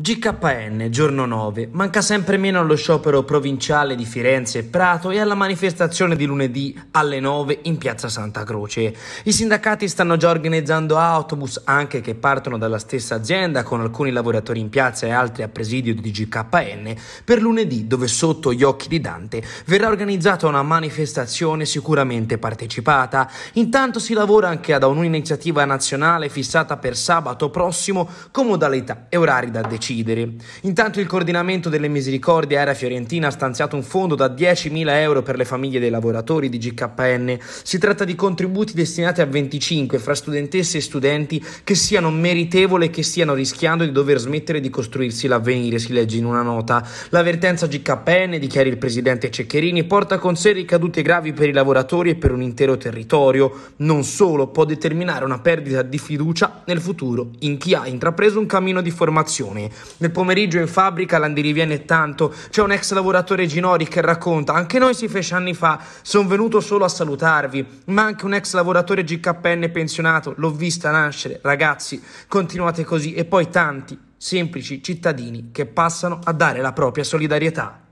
GKN, giorno 9. Manca sempre meno allo sciopero provinciale di Firenze e Prato e alla manifestazione di lunedì alle 9 in piazza Santa Croce. I sindacati stanno già organizzando autobus anche che partono dalla stessa azienda con alcuni lavoratori in piazza e altri a presidio di GKN per lunedì dove sotto gli occhi di Dante verrà organizzata una manifestazione sicuramente partecipata. Intanto si lavora anche ad un'iniziativa nazionale fissata per sabato prossimo con modalità e orari da decidere uccidere. Intanto il coordinamento delle misericordie aerea fiorentina ha stanziato un fondo da 10.000 euro per le famiglie dei lavoratori di GKN. Si tratta di contributi destinati a 25 fra studentesse e studenti che siano meritevoli e che stiano rischiando di dover smettere di costruirsi l'avvenire, si legge in una nota. L'avvertenza GKN, dichiara il presidente Ceccherini, porta con sé ricadute gravi per i lavoratori e per un intero territorio. Non solo, può determinare una perdita di fiducia nel futuro in chi ha intrapreso un cammino di formazione. Nel pomeriggio in fabbrica l'andiriviene tanto. C'è un ex lavoratore Ginori che racconta: Anche noi si fece anni fa, sono venuto solo a salutarvi. Ma anche un ex lavoratore GKN pensionato, l'ho vista nascere. Ragazzi, continuate così. E poi tanti semplici cittadini che passano a dare la propria solidarietà.